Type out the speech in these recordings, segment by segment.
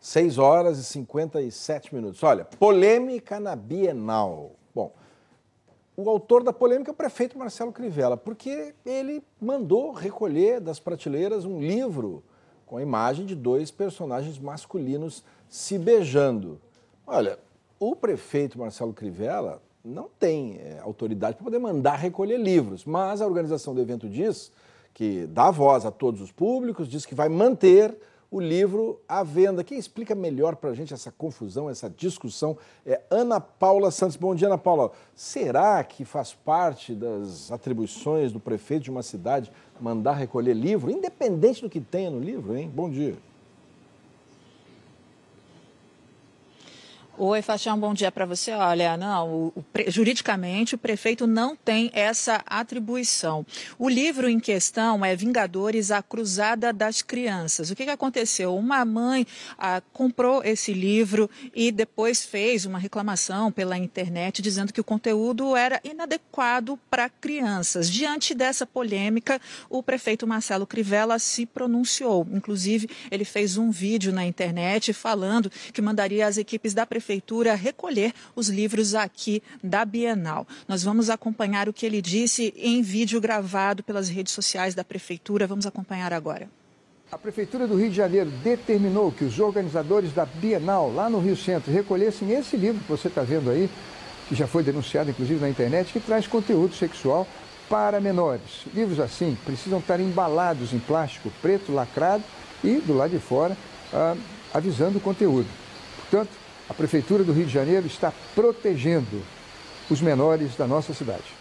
6 horas e 57 minutos. Olha, polêmica na Bienal. Bom, o autor da polêmica é o prefeito Marcelo Crivella, porque ele mandou recolher das prateleiras um livro com a imagem de dois personagens masculinos se beijando. Olha, o prefeito Marcelo Crivella não tem é, autoridade para poder mandar recolher livros, mas a organização do evento diz que dá voz a todos os públicos, diz que vai manter o livro à venda. Quem explica melhor para a gente essa confusão, essa discussão é Ana Paula Santos. Bom dia, Ana Paula. Será que faz parte das atribuições do prefeito de uma cidade mandar recolher livro, independente do que tenha no livro, hein? Bom dia. Oi, Faixão, bom dia para você. Olha, não, o, o, juridicamente o prefeito não tem essa atribuição. O livro em questão é Vingadores, a Cruzada das Crianças. O que, que aconteceu? Uma mãe ah, comprou esse livro e depois fez uma reclamação pela internet dizendo que o conteúdo era inadequado para crianças. Diante dessa polêmica, o prefeito Marcelo Crivella se pronunciou. Inclusive, ele fez um vídeo na internet falando que mandaria as equipes da prefeitura prefeitura recolher os livros aqui da Bienal. Nós vamos acompanhar o que ele disse em vídeo gravado pelas redes sociais da prefeitura. Vamos acompanhar agora. A Prefeitura do Rio de Janeiro determinou que os organizadores da Bienal, lá no Rio Centro, recolhessem esse livro que você está vendo aí, que já foi denunciado inclusive na internet, que traz conteúdo sexual para menores. Livros assim precisam estar embalados em plástico preto lacrado e, do lado de fora, ah, avisando o conteúdo. Portanto, a Prefeitura do Rio de Janeiro está protegendo os menores da nossa cidade.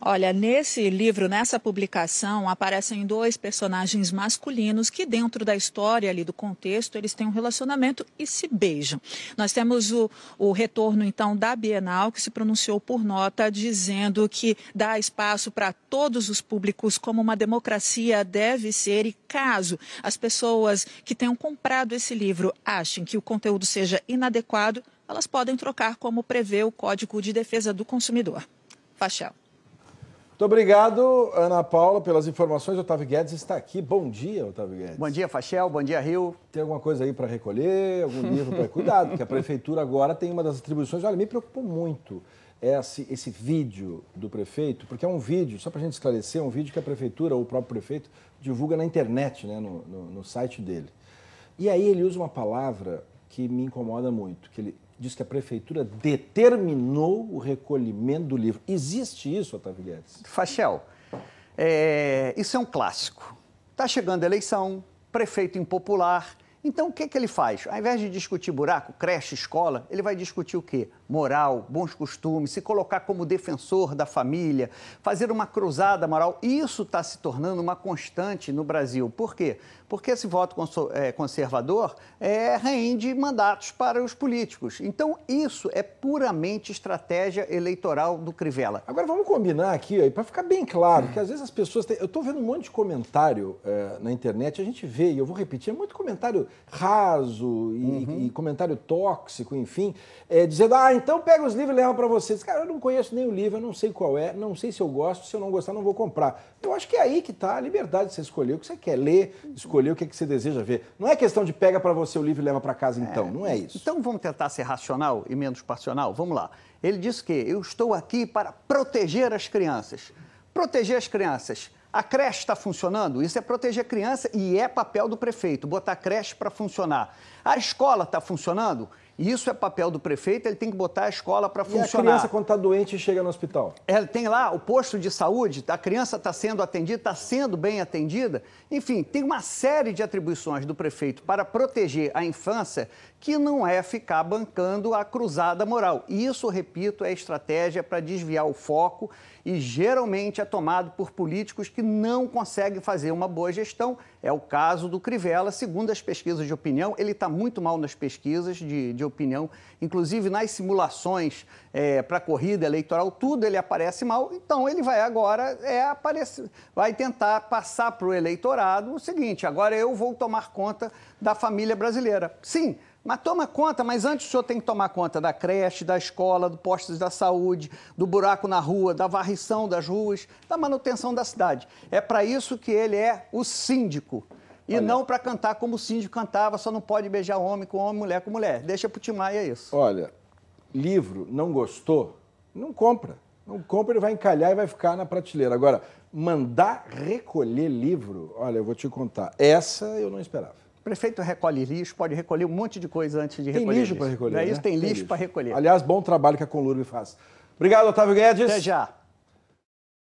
Olha, nesse livro, nessa publicação, aparecem dois personagens masculinos que, dentro da história ali do contexto, eles têm um relacionamento e se beijam. Nós temos o, o retorno, então, da Bienal, que se pronunciou por nota, dizendo que dá espaço para todos os públicos, como uma democracia deve ser, e caso as pessoas que tenham comprado esse livro achem que o conteúdo seja inadequado, elas podem trocar como prevê o Código de Defesa do Consumidor. Fachel. Muito obrigado, Ana Paula, pelas informações. Otávio Guedes está aqui. Bom dia, Otávio Guedes. Bom dia, Fachel. Bom dia, Rio. Tem alguma coisa aí para recolher? Algum livro para cuidado? Porque a prefeitura agora tem uma das atribuições. Olha, me preocupou muito esse, esse vídeo do prefeito, porque é um vídeo, só para a gente esclarecer, é um vídeo que a prefeitura ou o próprio prefeito divulga na internet, né, no, no, no site dele. E aí ele usa uma palavra que me incomoda muito, que ele diz que a prefeitura determinou o recolhimento do livro. Existe isso, Otavilhetes? Fachel, é, isso é um clássico. Está chegando a eleição, prefeito impopular. Então, o que, que ele faz? Ao invés de discutir buraco, creche, escola, ele vai discutir o quê? moral, bons costumes, se colocar como defensor da família, fazer uma cruzada moral. Isso está se tornando uma constante no Brasil. Por quê? Porque esse voto é, conservador é mandatos para os políticos. Então, isso é puramente estratégia eleitoral do Crivella. Agora, vamos combinar aqui, para ficar bem claro, que às vezes as pessoas. Têm... Eu estou vendo um monte de comentário é, na internet, a gente vê, e eu vou repetir, é muito comentário raso e, uhum. e comentário tóxico, enfim, é, dizendo, ah, então pega os livros e leva para vocês. Cara, eu não conheço nenhum livro, eu não sei qual é, não sei se eu gosto, se eu não gostar, não vou comprar. Eu acho que é aí que está a liberdade de você escolher o que você quer ler, escolher o que, é que você deseja ver. Não é questão de pega para você o livro e leva para casa, então, é. não é isso. Então vamos tentar ser racional e menos passional? Vamos lá. Ele disse que eu estou aqui para proteger as crianças. Proteger as crianças. A creche está funcionando? Isso é proteger a criança e é papel do prefeito, botar a creche para funcionar. A escola está funcionando? isso é papel do prefeito, ele tem que botar a escola para funcionar. E a criança, quando está doente, chega no hospital? Ela tem lá o posto de saúde, a criança está sendo atendida, está sendo bem atendida. Enfim, tem uma série de atribuições do prefeito para proteger a infância que não é ficar bancando a cruzada moral. isso, repito, é estratégia para desviar o foco e geralmente é tomado por políticos que não conseguem fazer uma boa gestão é o caso do Crivella, segundo as pesquisas de opinião, ele está muito mal nas pesquisas de, de opinião, inclusive nas simulações é, para corrida eleitoral, tudo ele aparece mal. Então ele vai agora é, aparecer, vai tentar passar para o eleitorado o seguinte: agora eu vou tomar conta da família brasileira. Sim, mas toma conta, mas antes o senhor tem que tomar conta da creche, da escola, do posto da saúde, do buraco na rua, da varrição das ruas, da manutenção da cidade. É para isso que ele é o síndico. E Olha. não para cantar como o síndico cantava, só não pode beijar homem com homem, mulher com mulher. Deixa pro Timaya é isso. Olha, livro não gostou, não compra. Não compra, ele vai encalhar e vai ficar na prateleira. Agora, mandar recolher livro, olha, eu vou te contar, essa eu não esperava prefeito recolhe lixo, pode recolher um monte de coisa antes de tem recolher. Tem lixo, lixo. para recolher. Não é né? isso? Tem, tem lixo, lixo. para recolher. Aliás, bom trabalho que a Colurbe faz. Obrigado, Otávio Guedes. Até já.